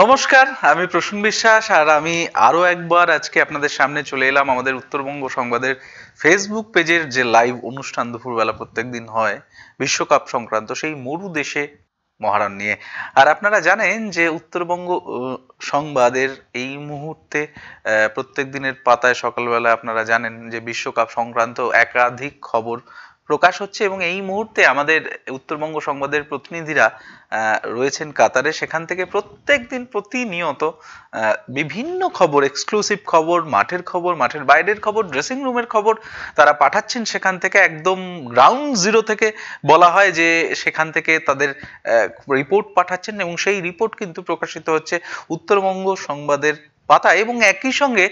নমস্কার আমি প্রসূন বিশ্বাস আর আমি আরও একবার আজকে আপনাদের সামনে চলে এলাম আমাদের উত্তরবঙ্গ সংবাদের ফেসবুক পেজের যে লাইভ অনুষ্ঠান দুপুরবেলা প্রত্যেক দিন হয় বিশ্বকাপ সংক্রান্ত সেই মরু দেশে মহারণ নিয়ে আর আপনারা জানেন যে উত্তরবঙ্গ সংবাদের এই মুহূর্তে প্রত্যেক দিনের পাতায় সকালবেলা আপনারা জানেন যে বিশ্বকাপ সংক্রান্ত একাধিক খবর প্রকাশ হচ্ছে এবং এই মুহূর্তে আমাদের উত্তরবঙ্গ সংবাদের প্রতিনিধিরা রয়েছেন কাতারে সেখান থেকে প্রত্যেক দিন প্রতিনিয়ত বিভিন্ন খবর এক্সক্লুসিভ খবর মাঠের খবর মাঠের বাইরের খবর ড্রেসিং রুমের খবর তারা পাঠাচ্ছেন সেখান থেকে একদম গ্রাউন্ড জিরো থেকে বলা হয় যে সেখান থেকে তাদের রিপোর্ট পাঠাচ্ছেন এবং সেই রিপোর্ট কিন্তু প্রকাশিত হচ্ছে উত্তরবঙ্গ সংবাদের পাতা এবং একই সঙ্গে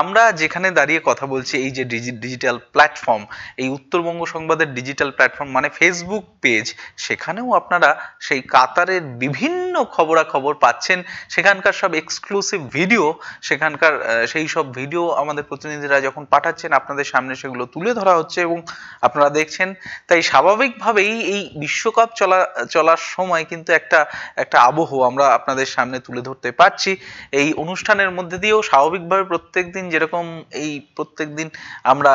আমরা যেখানে দাঁড়িয়ে কথা বলছি এই যে ডিজিটাল প্ল্যাটফর্ম এই উত্তরবঙ্গ সংবাদের ডিজিটাল প্ল্যাটফর্ম মানে ফেসবুক পেজ সেখানেও আপনারা সেই কাতারের বিভিন্ন বিভিন্ন খবরাখবর পাচ্ছেন সেখানকার সব এক্সক্লুসিভ ভিডিও সেখানকার সেই সব ভিডিও আমাদের প্রতিনিধিরা যখন পাঠাচ্ছেন আপনাদের সামনে সেগুলো তুলে ধরা হচ্ছে এবং আপনারা দেখছেন তাই স্বাভাবিকভাবেই এই বিশ্বকাপ চলা চলার সময় কিন্তু একটা একটা আবহ আমরা আপনাদের সামনে তুলে ধরতে পারছি এই অনুষ্ঠানের মধ্যে দিয়েও স্বাভাবিকভাবে প্রত্যেক দিন যেরকম এই প্রত্যেক দিন আমরা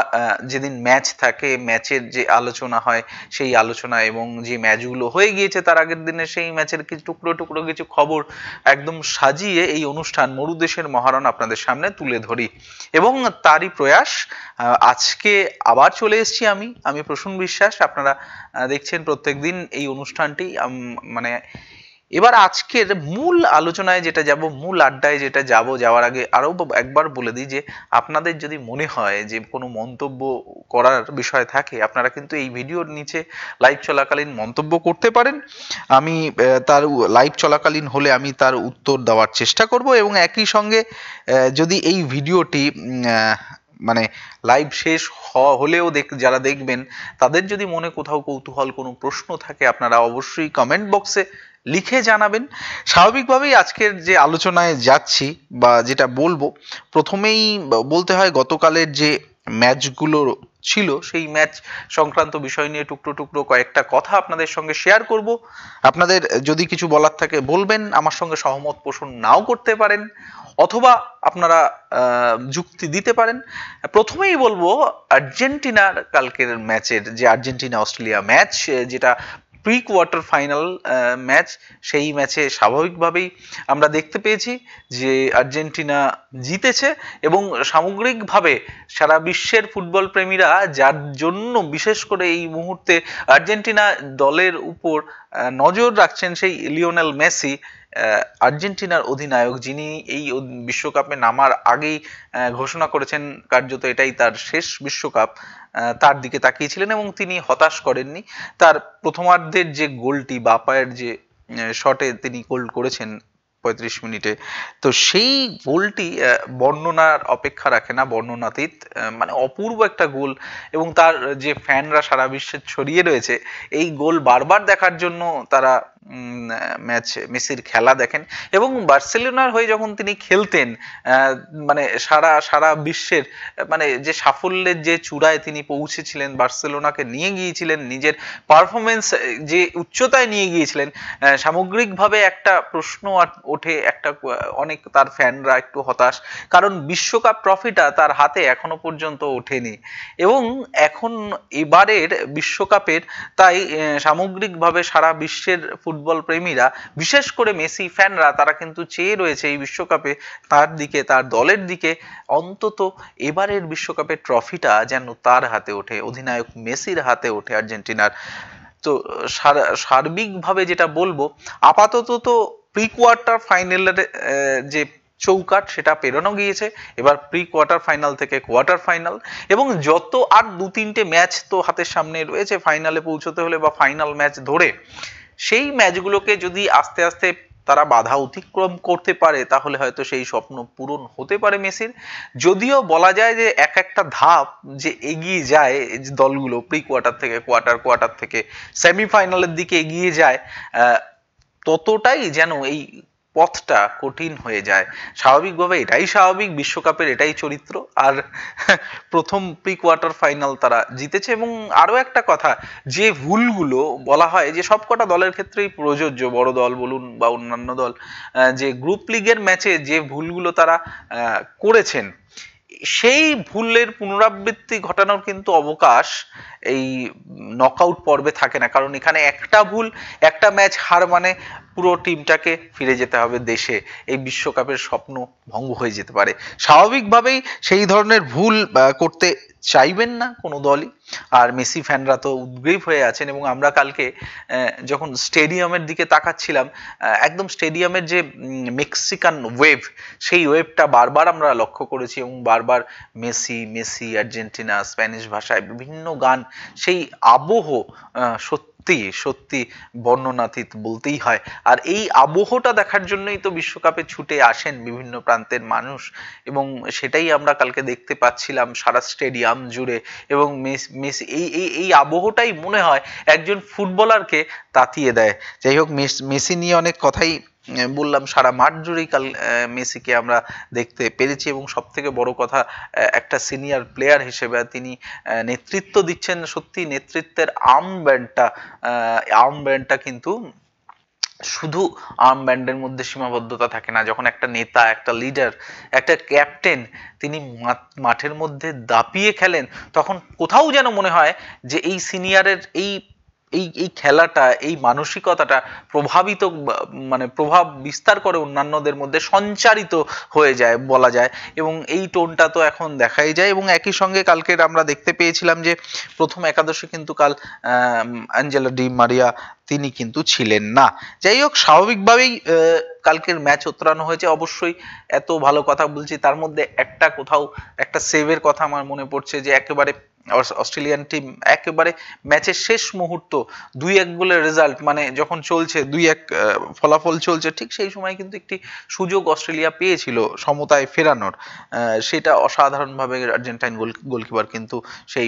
যেদিন ম্যাচ থাকে ম্যাচের যে আলোচনা হয় সেই আলোচনা এবং যে ম্যাচগুলো হয়ে গিয়েছে তার আগের দিনে সেই ম্যাচের কিছু টুকরো টুকরো কোনো কিছু খবর একদম সাজিয়ে এই অনুষ্ঠান মরুদেশের মহারণ আপনাদের সামনে তুলে ধরি এবং তারই প্রয়াস আজকে আবার চলে এসেছি আমি আমি প্রসূন বিশ্বাস আপনারা দেখছেন প্রত্যেকদিন এই অনুষ্ঠানটি মানে এবার আজকের মূল আলোচনায় যেটা যাব মূল আড্ডায় যেটা যাব যাওয়ার আগে আরও একবার বলে দিই যে আপনাদের যদি মনে হয় যে কোনো মন্তব্য করার বিষয় থাকে আপনারা কিন্তু এই ভিডিওর নিচে লাইভ চলাকালীন মন্তব্য করতে পারেন আমি তার লাইভ চলাকালীন হলে আমি তার উত্তর দেওয়ার চেষ্টা করব এবং একই সঙ্গে যদি এই ভিডিওটি মানে লাইভ শেষ হলেও দেখ যারা দেখবেন তাদের যদি মনে কোথাও কৌতূহল কোনো প্রশ্ন থাকে আপনারা অবশ্যই কমেন্ট বক্সে লিখে জানাবেন স্বাভাবিকভাবেই আজকের যে আলোচনায় যাচ্ছি বা যেটা বলবো প্রথমেই বলতে হয় গতকালের যে ম্যাচগুলো ছিল সেই ম্যাচ সংক্রান্ত বিষয় নিয়ে টুকরো টুকরো কয়েকটা কথা আপনাদের সঙ্গে শেয়ার করব আপনাদের যদি কিছু বলার থাকে বলবেন আমার সঙ্গে সহমত পোষণ নাও করতে পারেন অথবা আপনারা যুক্তি দিতে পারেন প্রথমেই বলবো আর্জেন্টিনার কালকের ম্যাচের যে আর্জেন্টিনা অস্ট্রেলিয়া ম্যাচ যেটা প্রি কোয়ার্টার ফাইনাল ম্যাচ সেই ম্যাচে স্বাভাবিকভাবেই আমরা দেখতে পেয়েছি যে আর্জেন্টিনা জিতেছে এবং সামগ্রিকভাবে সারা বিশ্বের ফুটবল প্রেমীরা যার জন্য বিশেষ করে এই মুহূর্তে আর্জেন্টিনা দলের উপর নজর রাখছেন সেই লিওনেল মেসি আর্জেন্টিনার অধিনায়ক যিনি এই বিশ্বকাপে নামার আগেই ঘোষণা করেছেন কার্যত এটাই তার শেষ বিশ্বকাপ তার দিকে তাকিয়েছিলেন এবং তিনি হতাশ করেননি তার প্রথমার্ধের যে গোলটি বা পায়ের যে শটে তিনি গোল করেছেন পঁয়ত্রিশ মিনিটে তো সেই গোলটি বর্ণনার অপেক্ষা রাখে না বর্ণনাতীত মানে অপূর্ব একটা গোল এবং তার যে ফ্যানরা সারা বিশ্বে ছড়িয়ে রয়েছে এই গোল বারবার দেখার জন্য তারা ম্যাচ মেসির খেলা দেখেন এবং বার্সেলোনার হয়ে যখন তিনি খেলতেন মানে সারা সারা বিশ্বের মানে যে সাফল্যের যে চূড়ায় তিনি পৌঁছেছিলেন বার্সেলোনাকে নিয়ে গিয়েছিলেন নিজের পারফরমেন্স যে উচ্চতায় নিয়ে গিয়েছিলেন সামগ্রিকভাবে একটা প্রশ্ন ওঠে একটা অনেক তার ফ্যানরা একটু হতাশ কারণ বিশ্বকাপ ট্রফিটা তার হাতে এখনো পর্যন্ত ওঠেনি এবং এখন এবারের বিশ্বকাপের তাই সামগ্রিকভাবে সারা বিশ্বের ফুটবল প্রেমীরা বিশেষ করে মেসি ফ্যানরা তারা কিন্তু চেয়ে রয়েছে এই বিশ্বকাপে তার দিকে তার দলের দিকে অন্তত এবারের বিশ্বকাপের ট্রফিটা যেন তার হাতে ওঠে অধিনায়ক মেসির হাতে ওঠে আর্জেন্টিনার তো সার্বিকভাবে যেটা বলবো আপাতত তো প্রি কোয়ার্টার ফাইনালের যে চৌকাট সেটা পেরোনো গিয়েছে এবার প্রি কোয়ার্টার ফাইনাল থেকে কোয়ার্টার ফাইনাল এবং যত আর দু তিনটে ম্যাচ তো হাতের সামনে রয়েছে ফাইনালে পৌঁছতে হলে বা ফাইনাল ম্যাচ ধরে সেই ম্যাচগুলোকে যদি আস্তে আস্তে তারা বাধা অতিক্রম করতে পারে তাহলে হয়তো সেই স্বপ্ন পূরণ হতে পারে মেসির যদিও বলা যায় যে এক একটা ধাপ যে এগিয়ে যায় দলগুলো প্রি কোয়ার্টার থেকে কোয়ার্টার কোয়ার্টার থেকে সেমিফাইনালের দিকে এগিয়ে যায় ততটাই যেন এই পথটা কঠিন হয়ে যায় স্বাভাবিকভাবে এটাই স্বাভাবিক বিশ্বকাপের এটাই চরিত্র আর প্রথম প্রি কোয়ার্টার ফাইনাল তারা জিতেছে এবং আরও একটা কথা যে ভুলগুলো বলা হয় যে সবকটা দলের ক্ষেত্রেই প্রযোজ্য বড় দল বলুন বা অন্যান্য দল যে গ্রুপ লিগের ম্যাচে যে ভুলগুলো তারা করেছেন সেই ভুলের পুনরাবৃত্তি ঘটানোর কিন্তু অবকাশ এই নকআউট পর্বে থাকে না কারণ এখানে একটা ভুল একটা ম্যাচ হার মানে পুরো টিমটাকে ফিরে যেতে হবে দেশে এই বিশ্বকাপের স্বপ্ন ভঙ্গ হয়ে যেতে পারে স্বাভাবিকভাবেই সেই ধরনের ভুল করতে চাইবেন না কোনো দলই আর মেসি ফ্যানরা তো উদ্গ্রীব হয়ে আছেন এবং আমরা কালকে যখন স্টেডিয়ামের দিকে তাকাচ্ছিলাম একদম স্টেডিয়ামের যে মেক্সিকান ওয়েভ সেই ওয়েভটা বারবার আমরা লক্ষ্য করেছি এবং বারবার মেসি মেসি আর্জেন্টিনা স্প্যানিশ ভাষায় বিভিন্ন গান সেই আবহ সত্যি সত্যি সত্যি বর্ণনাতীত বলতেই হয় আর এই আবহটা দেখার জন্যই তো বিশ্বকাপে ছুটে আসেন বিভিন্ন প্রান্তের মানুষ এবং সেটাই আমরা কালকে দেখতে পাচ্ছিলাম সারা স্টেডিয়াম জুড়ে এবং মেস মেস এই এই এই আবহটাই মনে হয় একজন ফুটবলারকে তাতিয়ে দেয় যাই হোক মেসি নিয়ে অনেক কথাই বললাম সারা মাঠ জুড়েই কাল মেসিকে আমরা দেখতে পেরেছি এবং সব থেকে বড় কথা একটা সিনিয়র প্লেয়ার হিসেবে তিনি নেতৃত্ব দিচ্ছেন সত্যি নেতৃত্বের আর্ম ব্যান্ডটা আর্ম ব্যান্ডটা কিন্তু শুধু আর্ম ব্যান্ডের মধ্যে সীমাবদ্ধতা থাকে না যখন একটা নেতা একটা লিডার একটা ক্যাপ্টেন তিনি মাঠের মধ্যে দাপিয়ে খেলেন তখন কোথাও যেন মনে হয় যে এই সিনিয়রের এই এই এই খেলাটা এই মানসিকতাটা প্রভাবিত মানে প্রভাব বিস্তার করে অন্যান্যদের মধ্যে সঞ্চারিত হয়ে যায় বলা যায় এবং এই টোনটা তো এখন দেখাই যায় এবং একই সঙ্গে কালকের আমরা দেখতে পেয়েছিলাম যে প্রথম একাদশে কিন্তু কাল অ্যাঞ্জেলা ডি মারিয়া তিনি কিন্তু ছিলেন না যাই হোক স্বাভাবিকভাবেই কালকের ম্যাচ উত্তরানো হয়েছে অবশ্যই এত ভালো কথা বলছি তার মধ্যে একটা কোথাও একটা সেভের কথা আমার মনে পড়ছে যে একেবারে অস্ট্রেলিয়ান টিম একেবারে ম্যাচের শেষ মুহূর্ত দুই এক গোলের রেজাল্ট মানে যখন চলছে দুই এক ফলাফল চলছে ঠিক সেই সময় কিন্তু একটি সুযোগ অস্ট্রেলিয়া পেয়েছিল সমতায় ফেরানোর সেটা অসাধারণভাবে আর্জেন্টাইন গোল গোলকিপার কিন্তু সেই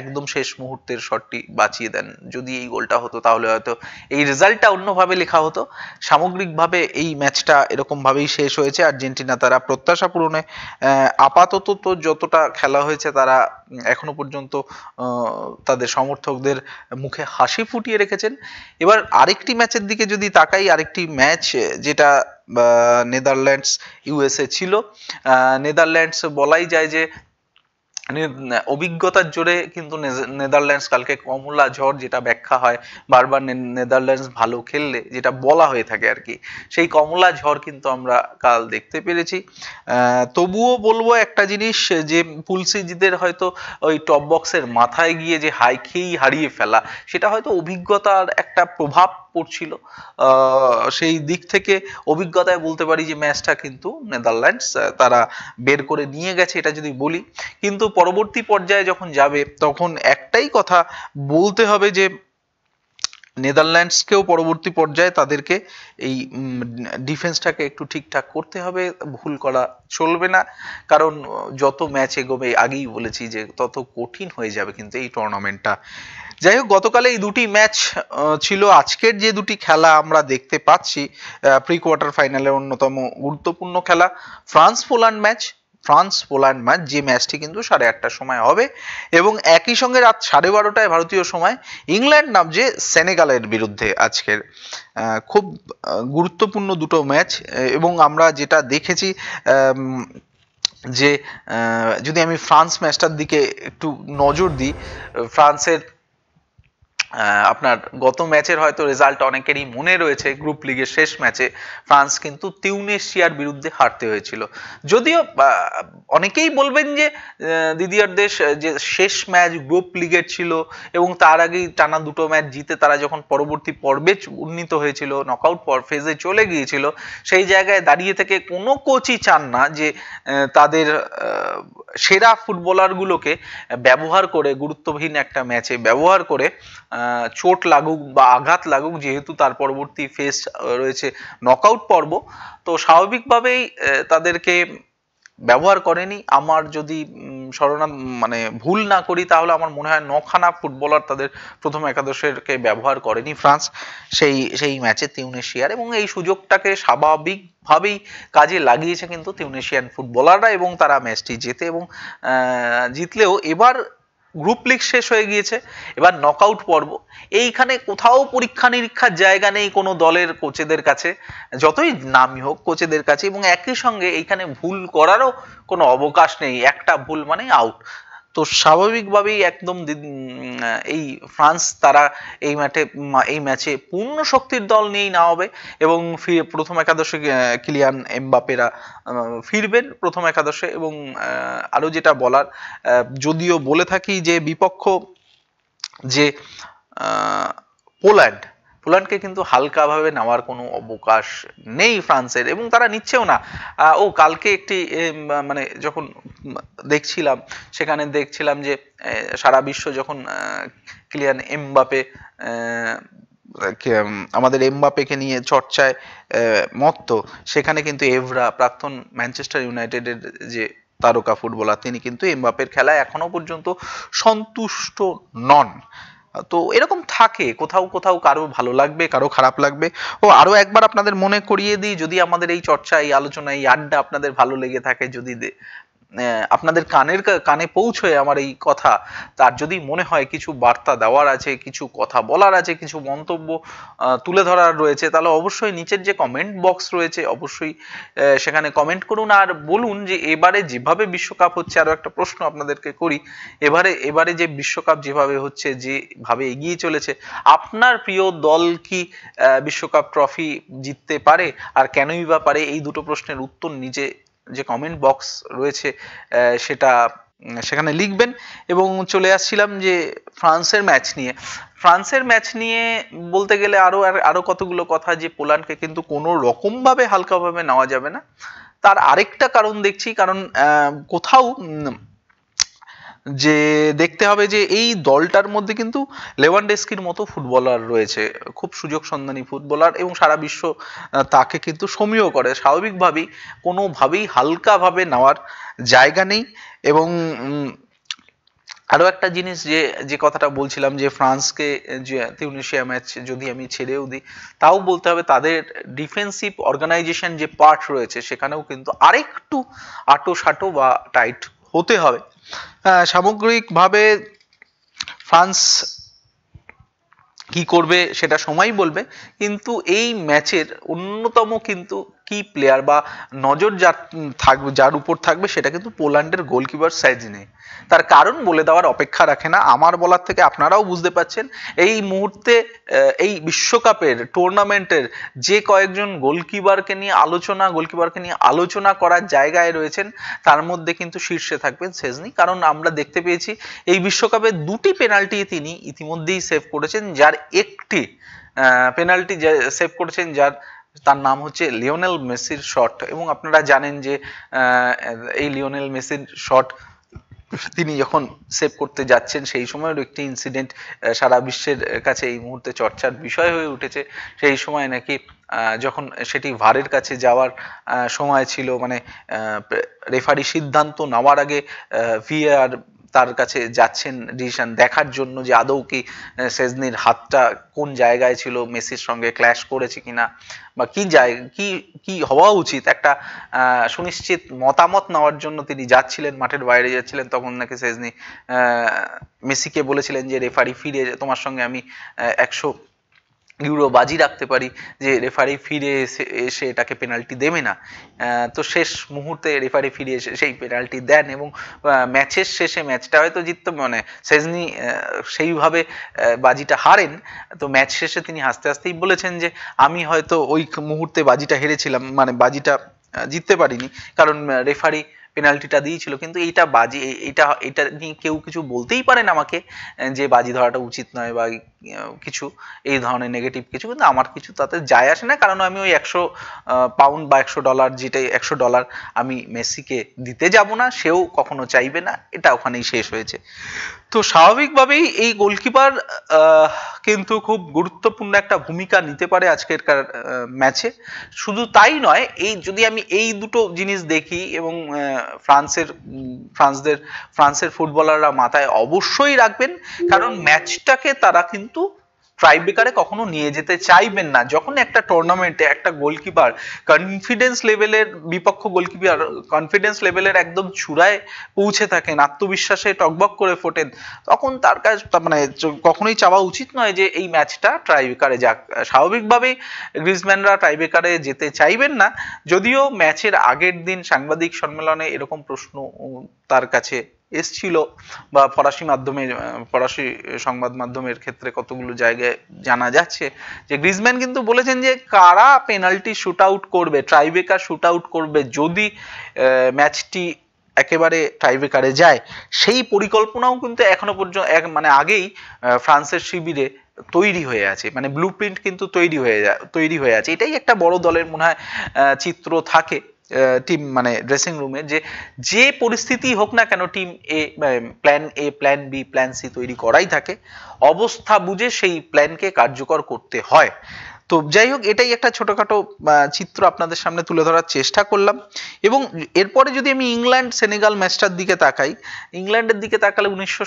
একদম শেষ মুহূর্তের শটটি বাঁচিয়ে দেন যদি এই গোলটা হতো তাহলে হয়তো এই রেজাল্টটা অন্যভাবে লেখা হতো সামগ্রিকভাবে এই ম্যাচটা এরকমভাবেই শেষ হয়েছে আর্জেন্টিনা তারা প্রত্যাশা পূরণে আপাতত তো যতটা খেলা হয়েছে তারা এখনো পর্যন্ত পর্যন্ত তাদের সমর্থকদের মুখে হাসি ফুটিয়ে রেখেছেন এবার আরেকটি ম্যাচের দিকে যদি তাকাই আরেকটি ম্যাচ যেটা নেদারল্যান্ডস ইউএসএ ছিল নেদারল্যান্ডস বলাই যায় যে মানে, অভিজ্ঞতার জোরে কিন্তু নেদারল্যান্ডস কালকে কমলা ঝড় যেটা ব্যাখ্যা হয় বারবার নেদারল্যান্ডস ভালো খেললে যেটা বলা হয়ে থাকে আর কি সেই কমলা ঝড় কিন্তু আমরা কাল দেখতে পেরেছি তবুও বলবো একটা জিনিস যে পুলসিজিদের হয়তো ওই টপ বক্সের মাথায় গিয়ে যে হাই খেয়েই হারিয়ে ফেলা সেটা হয়তো অভিজ্ঞতার একটা প্রভাব পড়ছিল সেই দিক থেকে অভিজ্ঞতায় বলতে পারি যে ম্যাচটা কিন্তু নেদারল্যান্ডস তারা বের করে নিয়ে গেছে এটা যদি বলি কিন্তু পরবর্তী পর্যায়ে যখন যাবে তখন একটাই কথা বলতে হবে যে নেদারল্যান্ডসকেও পরবর্তী পর্যায়ে তাদেরকে এই ডিফেন্সটাকে একটু ঠিকঠাক করতে হবে ভুল করা চলবে না কারণ যত ম্যাচ এগোবে আগেই বলেছি যে তত কঠিন হয়ে যাবে কিন্তু এই টুর্নামেন্টটা যাই হোক গতকালে এই দুটি ম্যাচ ছিল আজকের যে দুটি খেলা আমরা দেখতে পাচ্ছি প্রি কোয়ার্টার ফাইনালের অন্যতম গুরুত্বপূর্ণ খেলা France Poland match France Poland match যে ম্যাচটি কিন্তু সাড়ে আটটার সময় হবে এবং একই সঙ্গে রাত সাড়ে বারোটায় ভারতীয় সময় ইংল্যান্ড নামছে সেনেগালের বিরুদ্ধে আজকের খুব গুরুত্বপূর্ণ দুটো ম্যাচ এবং আমরা যেটা দেখেছি যে যদি আমি ফ্রান্স ম্যাচটার দিকে একটু নজর দিই ফ্রান্সের আপনার গত ম্যাচের হয়তো রেজাল্ট অনেকেরই মনে রয়েছে গ্রুপ লিগের শেষ ম্যাচে ফ্রান্স কিন্তু তিউনেশিয়ার বিরুদ্ধে হারতে হয়েছিল যদিও অনেকেই বলবেন যে দিদিয়ার দেশ যে শেষ ম্যাচ গ্রুপ লিগের ছিল এবং তার আগেই টানা দুটো ম্যাচ জিতে তারা যখন পরবর্তী পর্বে উন্নীত হয়েছিল নকআউট পর ফেজে চলে গিয়েছিল সেই জায়গায় দাঁড়িয়ে থেকে কোনো কোচই চান না যে তাদের সেরা ফুটবলারগুলোকে ব্যবহার করে গুরুত্বহীন একটা ম্যাচে ব্যবহার করে চোট লাগুক বা আঘাত লাগুক যেহেতু তার পরবর্তী ফেস রয়েছে নকআউট পর্ব তো স্বাভাবিকভাবেই তাদেরকে ব্যবহার করেনি আমার যদি স্মরণা মানে ভুল না করি তাহলে আমার মনে হয় নখানা ফুটবলার তাদের প্রথম একাদশেরকে ব্যবহার করেনি ফ্রান্স সেই সেই ম্যাচে তিউনেশিয়ার এবং এই সুযোগটাকে স্বাভাবিক ভাবেই কাজে লাগিয়েছে কিন্তু তিউনেশিয়ান ফুটবলাররা এবং তারা ম্যাচটি জেতে এবং জিতলেও এবার গ্রুপ লিগ শেষ হয়ে গিয়েছে এবার নক আউট পর্ব এইখানে কোথাও পরীক্ষা নিরীক্ষার জায়গা নেই কোনো দলের কোচেদের কাছে যতই নামই হোক কোচেদের কাছে এবং একই সঙ্গে এইখানে ভুল করারও কোনো অবকাশ নেই একটা ভুল মানে আউট তো স্বাভাবিকভাবেই একদম এই ফ্রান্স তারা এই ম্যাটে এই ম্যাচে পূর্ণ শক্তির দল নিয়েই না হবে এবং প্রথম একাদশে কিলিয়ান এমবাপেরা ফিরবেন প্রথম একাদশে এবং আরও যেটা বলার যদিও বলে থাকি যে বিপক্ষ যে পোল্যান্ড ফুলানকে কিন্তু হালকাভাবে নেওয়ার কোনো অবকাশ নেই ফ্রান্সের এবং তারা নিচ্ছেও না ও কালকে একটি মানে যখন দেখছিলাম সেখানে দেখছিলাম যে সারা বিশ্ব যখন ক্লিয়ান এমবাপে আমাদের এমবাপেকে নিয়ে চর্চায় মত্ত সেখানে কিন্তু এভরা প্রাক্তন ম্যানচেস্টার ইউনাইটেডের যে তারকা ফুটবলার তিনি কিন্তু এমবাপের খেলায় এখনও পর্যন্ত সন্তুষ্ট নন তো এরকম থাকে কোথাও কোথাও কারো ভালো লাগবে কারো খারাপ লাগবে ও আরও একবার আপনাদের মনে করিয়ে দিই যদি আমাদের এই চর্চা এই আলোচনা এই আড্ডা আপনাদের ভালো লেগে থাকে যদি আপনাদের কানের কানে পৌঁছয় আমার এই কথা তার যদি মনে হয় কিছু বার্তা দেওয়ার আছে কিছু কথা বলার আছে কিছু মন্তব্য তুলে ধরার রয়েছে তাহলে অবশ্যই নিচের যে কমেন্ট বক্স রয়েছে অবশ্যই সেখানে কমেন্ট করুন আর বলুন যে এবারে যেভাবে বিশ্বকাপ হচ্ছে আরও একটা প্রশ্ন আপনাদেরকে করি এবারে এবারে যে বিশ্বকাপ যেভাবে হচ্ছে যেভাবে এগিয়ে চলেছে আপনার প্রিয় দল কি বিশ্বকাপ ট্রফি জিততে পারে আর কেনই বা পারে এই দুটো প্রশ্নের উত্তর নিজে যে কমেন্ট বক্স রয়েছে সেটা সেখানে লিখবেন এবং চলে আসছিলাম যে ফ্রান্সের ম্যাচ নিয়ে ফ্রান্সের ম্যাচ নিয়ে বলতে গেলে আরও আরও কতগুলো কথা যে পোল্যান্ডকে কিন্তু কোনো রকমভাবে হালকাভাবে নেওয়া যাবে না তার আরেকটা কারণ দেখছি কারণ কোথাও যে দেখতে হবে যে এই দলটার মধ্যে কিন্তু লেভানডেস্কির মতো ফুটবলার রয়েছে খুব সুযোগ সন্ধানী ফুটবলার এবং সারা বিশ্ব তাকে কিন্তু সমীহ করে স্বাভাবিকভাবেই কোনোভাবেই হালকাভাবে নেওয়ার জায়গা নেই এবং আরও একটা জিনিস যে যে কথাটা বলছিলাম যে ফ্রান্সকে যে তিউনিশিয়া ম্যাচ যদি আমি ছেড়েও দিই তাও বলতে হবে তাদের ডিফেন্সিভ অর্গানাইজেশন যে পার্ট রয়েছে সেখানেও কিন্তু আরেকটু আটো সাটো বা টাইট হতে হবে সামগ্রিকভাবে ফ্রান্স কি করবে সেটা সময় বলবে কিন্তু এই ম্যাচের অন্যতম কিন্তু কি প্লেয়ার বা নজর যার থাকবে যার উপর থাকবে সেটা কিন্তু পোল্যান্ডের গোলকিপার নেই তার কারণ বলে দেওয়ার অপেক্ষা রাখে না আমার বলার থেকে আপনারাও বুঝতে পাচ্ছেন এই মুহূর্তে এই বিশ্বকাপের টুর্নামেন্টের যে কয়েকজন গোলকিপারকে নিয়ে আলোচনা গোলকিপারকে নিয়ে আলোচনা করার জায়গায় রয়েছেন তার মধ্যে কিন্তু শীর্ষে থাকবেন সেজনি কারণ আমরা দেখতে পেয়েছি এই বিশ্বকাপে দুটি পেনাল্টি তিনি ইতিমধ্যেই সেভ করেছেন যার একটি পেনাল্টি সেভ করেছেন যার তার নাম হচ্ছে লিওনেল মেসির শট এবং আপনারা জানেন যে এই লিওনেল মেসির শট তিনি যখন সেভ করতে যাচ্ছেন সেই সময়ের একটি ইনসিডেন্ট সারা বিশ্বের কাছে এই মুহূর্তে চর্চার বিষয় হয়ে উঠেছে সেই সময় নাকি যখন সেটি ভারের কাছে যাওয়ার সময় ছিল মানে রেফারি সিদ্ধান্ত নেওয়ার আগে আর তার কাছে যাচ্ছেন ডিসিশন দেখার জন্য যে আদৌ কি সেজনির হাতটা কোন জায়গায় ছিল মেসির সঙ্গে ক্ল্যাশ করেছে কিনা বা কি জায় কি কি হওয়া উচিত একটা সুনিশ্চিত মতামত নেওয়ার জন্য তিনি যাচ্ছিলেন মাঠের বাইরে যাচ্ছিলেন তখন নাকি সেজনি মেসিকে বলেছিলেন যে রেফারি ফিরে তোমার সঙ্গে আমি একশো ইউরো বাজি রাখতে পারি যে রেফারি ফিরে এসে এসে এটাকে পেনাল্টি দেবে না তো শেষ মুহূর্তে রেফারি ফিরে এসে সেই পেনাল্টি দেন এবং ম্যাচের শেষে ম্যাচটা হয়তো জিততে মানে সেজনি সেইভাবে বাজিটা হারেন তো ম্যাচ শেষে তিনি হাসতে হাসতেই বলেছেন যে আমি হয়তো ওই মুহূর্তে বাজিটা হেরেছিলাম মানে বাজিটা জিততে পারিনি কারণ রেফারি পেনাল্টিটা দিয়েছিল কিন্তু এইটা বাজি এইটা এটা নিয়ে কেউ কিছু বলতেই পারেন আমাকে যে বাজি ধরাটা উচিত নয় বা কিছু এই ধরনের নেগেটিভ কিছু কিন্তু আমার কিছু তাতে যায় আসে না কারণ আমি ওই একশো পাউন্ড বা একশো ডলার যেটাই একশো ডলার আমি মেসিকে দিতে যাব না সেও কখনো চাইবে না এটা ওখানেই শেষ হয়েছে তো স্বাভাবিকভাবেই এই গোলকিপার কিন্তু খুব গুরুত্বপূর্ণ একটা ভূমিকা নিতে পারে আজকের ম্যাচে শুধু তাই নয় এই যদি আমি এই দুটো জিনিস দেখি এবং ফ্রান্সের ফ্রান্সদের ফ্রান্সের ফুটবলাররা মাথায় অবশ্যই রাখবেন কারণ ম্যাচটাকে তারা কিন্তু কিন্তু ট্রাইবেকারে কখনো নিয়ে যেতে চাইবেন না যখন একটা টুর্নামেন্টে একটা গোলকিপার কনফিডেন্স লেভেলের বিপক্ষ গোলকিপার কনফিডেন্স লেভেলের একদম চূড়ায় পৌঁছে থাকেন আত্মবিশ্বাসে টকবক করে ফোটেন তখন তার কাজ মানে কখনোই চাওয়া উচিত নয় যে এই ম্যাচটা ট্রাইবেকারে যাক স্বাভাবিকভাবেই গ্রিজম্যানরা ট্রাইবেকারে যেতে চাইবেন না যদিও ম্যাচের আগের দিন সাংবাদিক সম্মেলনে এরকম প্রশ্ন তার কাছে এসছিল বা ফরাসি মাধ্যমে ফরাসি সংবাদ মাধ্যমের ক্ষেত্রে কতগুলো জায়গায় জানা যাচ্ছে যে গ্রিজম্যান কিন্তু বলেছেন যে কারা পেনাল্টি শুট আউট করবে ট্রাইবেকার শুট আউট করবে যদি ম্যাচটি একেবারে ট্রাইবেকারে যায় সেই পরিকল্পনাও কিন্তু এখনো পর্যন্ত এক মানে আগেই ফ্রান্সের শিবিরে তৈরি হয়ে আছে মানে ব্লু প্রিন্ট কিন্তু তৈরি হয়ে তৈরি হয়ে আছে এটাই একটা বড় দলের মনে হয় চিত্র থাকে টিম মানে ড্রেসিং রুমে যে যে পরিস্থিতি হোক না কেন টিম এ plan A plan B plan C তৈরি করাই থাকে অবস্থা বুঝে সেই প্ল্যানকে কার্যকর করতে হয় তো যাই হোক এটাই একটা ছোটোখাটো চিত্র আপনাদের সামনে তুলে ধরার চেষ্টা করলাম এবং এরপরে যদি আমি ইংল্যান্ড সেনেগাল ম্যাচটার দিকে তাকাই ইংল্যান্ডের দিকে তাকালে উনিশশো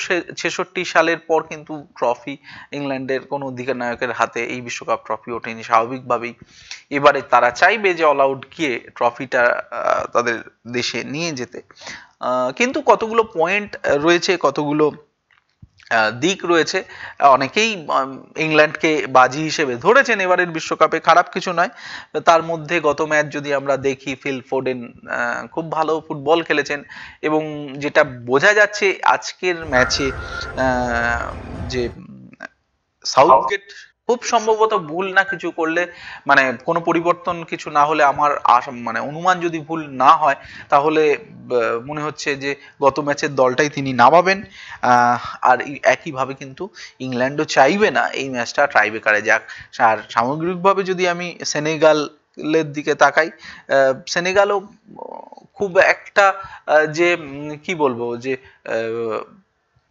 সালের পর কিন্তু ট্রফি ইংল্যান্ডের কোনো নায়কের হাতে এই বিশ্বকাপ ট্রফি ওঠেনি স্বাভাবিকভাবেই এবারে তারা চাইবে যে অল আউট গিয়ে ট্রফিটা তাদের দেশে নিয়ে যেতে কিন্তু কতগুলো পয়েন্ট রয়েছে কতগুলো দিক রয়েছে অনেকেই ইংল্যান্ডকে বাজি হিসেবে ধরেছেন এবারের বিশ্বকাপে খারাপ কিছু নয় তার মধ্যে গত ম্যাচ যদি আমরা দেখি ফিল ফোডেন খুব ভালো ফুটবল খেলেছেন এবং যেটা বোঝা যাচ্ছে আজকের ম্যাচে যে সাউথগেট খুব সম্ভবত ভুল না কিছু করলে মানে কোনো পরিবর্তন কিছু না হলে আমার মানে অনুমান যদি ভুল না হয় তাহলে মনে হচ্ছে যে গত ম্যাচের দলটাই তিনি নামাবেন আর একইভাবে কিন্তু ইংল্যান্ডও চাইবে না এই ম্যাচটা ট্রাইবেকারে যাক আর সামগ্রিকভাবে যদি আমি সেনেগাল দিকে তাকাই সেনেগালও খুব একটা যে কি বলবো যে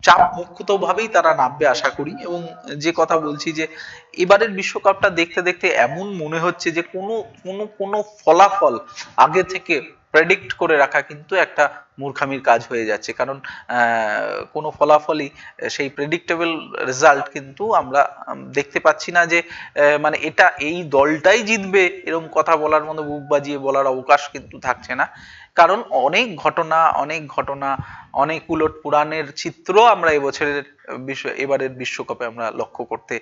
চাপ ভাবেই তারা নামবে আশা করি এবং যে কথা বলছি যে এবারের বিশ্বকাপটা দেখতে দেখতে এমন মনে হচ্ছে যে কোনো কোনো কোনো ফলাফল আগে থেকে প্রেডিক্ট করে রাখা কিন্তু একটা মূর্খামির কাজ হয়ে যাচ্ছে কারণ কোনো ফলাফলই সেই প্রেডিক্টেবল রেজাল্ট কিন্তু আমরা দেখতে পাচ্ছি না যে মানে এটা এই দলটাই জিতবে এরকম কথা বলার মতো বুক বাজিয়ে বলার অবকাশ কিন্তু থাকছে না কারণ অনেক ঘটনা অনেক ঘটনা অনেক উলট পুরাণের চিত্র আমরা এবছরের বিশ্ব এবারের বিশ্বকাপে আমরা লক্ষ্য করতে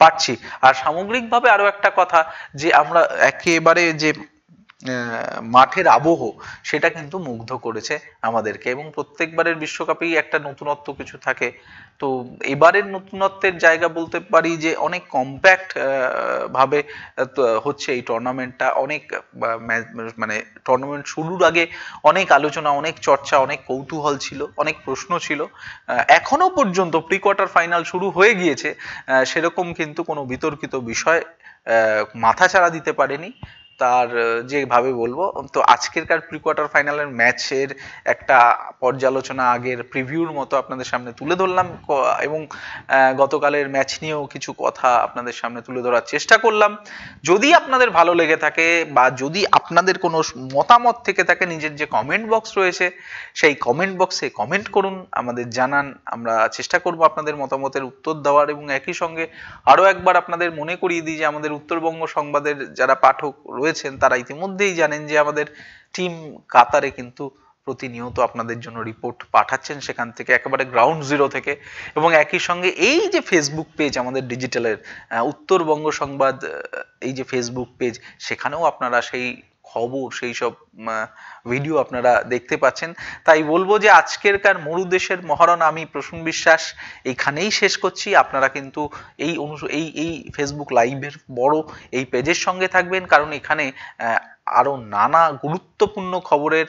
পারছি আর সামগ্রিকভাবে আরো একটা কথা যে আমরা একেবারে যে মাঠের আবহ সেটা কিন্তু মুগ্ধ করেছে আমাদেরকে এবং প্রত্যেকবারের বিশ্বকাপেই একটা নতুনত্ব কিছু থাকে তো এবারের নতুনত্বের জায়গা বলতে পারি যে অনেক কম্প্যাক্ট ভাবে হচ্ছে এই টুর্নামেন্টটা অনেক মানে টুর্নামেন্ট শুরুর আগে অনেক আলোচনা অনেক চর্চা অনেক কৌতূহল ছিল অনেক প্রশ্ন ছিল এখনো পর্যন্ত প্রি কোয়ার্টার ফাইনাল শুরু হয়ে গিয়েছে সেরকম কিন্তু কোনো বিতর্কিত বিষয় মাথা ছাড়া দিতে পারেনি তার যেভাবে বলবো তো আজকেরকার প্রি কোয়ার্টার ফাইনালের ম্যাচের একটা পর্যালোচনা আগের প্রিভিউর মতো আপনাদের সামনে তুলে ধরলাম এবং গতকালের ম্যাচ নিয়েও কিছু কথা আপনাদের সামনে তুলে ধরার চেষ্টা করলাম যদি আপনাদের ভালো লেগে থাকে বা যদি আপনাদের কোনো মতামত থেকে থাকে নিজের যে কমেন্ট বক্স রয়েছে সেই কমেন্ট বক্সে কমেন্ট করুন আমাদের জানান আমরা চেষ্টা করব আপনাদের মতামতের উত্তর দেওয়ার এবং একই সঙ্গে আরও একবার আপনাদের মনে করিয়ে দিই যে আমাদের উত্তরবঙ্গ সংবাদের যারা পাঠক রয়েছে রয়েছেন তারা ইতিমধ্যেই জানেন যে আমাদের টিম কাতারে কিন্তু প্রতিনিয়ত আপনাদের জন্য রিপোর্ট পাঠাচ্ছেন সেখান থেকে একেবারে গ্রাউন্ড জিরো থেকে এবং একই সঙ্গে এই যে ফেসবুক পেজ আমাদের ডিজিটালের উত্তরবঙ্গ সংবাদ এই যে ফেসবুক পেজ সেখানেও আপনারা সেই খবর সেই সব ভিডিও আপনারা দেখতে পাচ্ছেন তাই বলবো যে কার মরুদেশের মহারণ আমি প্রসূন বিশ্বাস এইখানেই শেষ করছি আপনারা কিন্তু এই অনু এই এই ফেসবুক লাইভের বড় এই পেজের সঙ্গে থাকবেন কারণ এখানে আরও নানা গুরুত্বপূর্ণ খবরের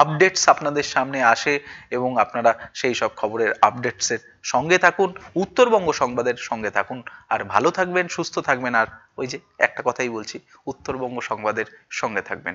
আপডেটস আপনাদের সামনে আসে এবং আপনারা সেই সব খবরের আপডেটসের সঙ্গে থাকুন উত্তরবঙ্গ সংবাদের সঙ্গে থাকুন আর ভালো থাকবেন সুস্থ থাকবেন আর ওই যে একটা কথাই বলছি উত্তরবঙ্গ সংবাদের সঙ্গে থাকবেন